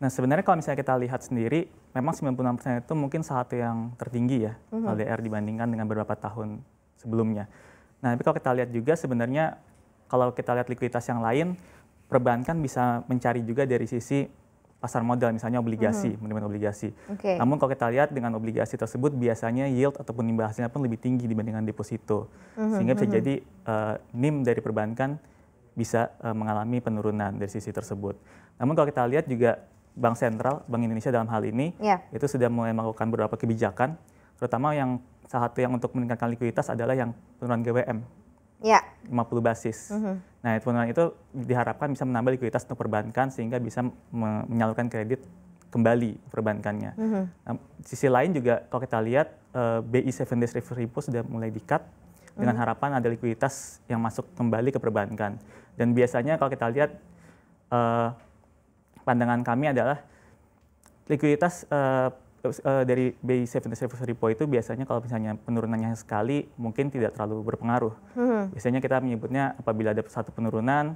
Nah sebenarnya kalau misalnya kita lihat sendiri, memang 96% itu mungkin satu yang tertinggi ya mm -hmm. LDR dibandingkan dengan beberapa tahun sebelumnya. Nah tapi kalau kita lihat juga sebenarnya kalau kita lihat likuiditas yang lain, perbankan kan bisa mencari juga dari sisi pasar modal misalnya obligasi, mm -hmm. obligasi. Okay. Namun kalau kita lihat dengan obligasi tersebut biasanya yield ataupun imbal hasilnya pun lebih tinggi dibandingkan deposito. Mm -hmm. Sehingga bisa mhm. jadi uh, NIM dari perbankan bisa uh, mengalami penurunan dari sisi tersebut. Namun kalau kita lihat juga Bank Sentral, Bank Indonesia dalam hal ini, yeah. itu sudah mulai melakukan beberapa kebijakan, terutama yang salah satu yang untuk meningkatkan likuiditas adalah yang penurunan GWM. 50 ya. basis. Mm -hmm. Nah, penurunan itu diharapkan bisa menambah likuiditas untuk perbankan sehingga bisa me menyalurkan kredit kembali perbankannya. Mm -hmm. nah, sisi lain juga kalau kita lihat uh, BI 7 days repo sudah mulai dikat dengan mhm. harapan ada likuiditas yang masuk kembali ke perbankan. Dan biasanya kalau kita lihat uh, pandangan kami adalah likuiditas uh, uh, dari BI Seven Service Repo itu biasanya kalau misalnya penurunannya sekali mungkin tidak terlalu berpengaruh. Hmm. Biasanya kita menyebutnya apabila ada satu penurunan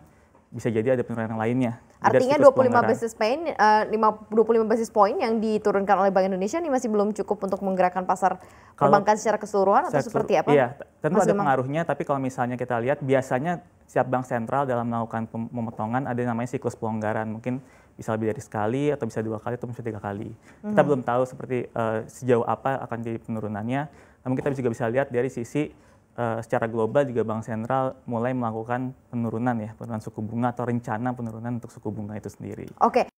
bisa jadi ada penurunan yang lainnya. Artinya 25 basis point eh, uh, 25 basis point yang diturunkan oleh Bank Indonesia ini masih belum cukup untuk menggerakkan pasar kalau perbankan secara keseluruhan atau seperti apa? Iya, tentu Mas ada memang. pengaruhnya tapi kalau misalnya kita lihat biasanya setiap bank sentral dalam melakukan pemotongan ada namanya siklus pelonggaran mungkin bisa lebih dari sekali atau bisa dua kali atau bisa tiga kali. Hmm. Kita mhm. belum tahu seperti uh, sejauh apa akan jadi penurunannya. Namun kita juga bisa lihat dari sisi uh, secara global juga Bank Sentral mulai melakukan penurunan ya penurunan suku bunga atau rencana penurunan untuk suku bunga itu sendiri. Oke,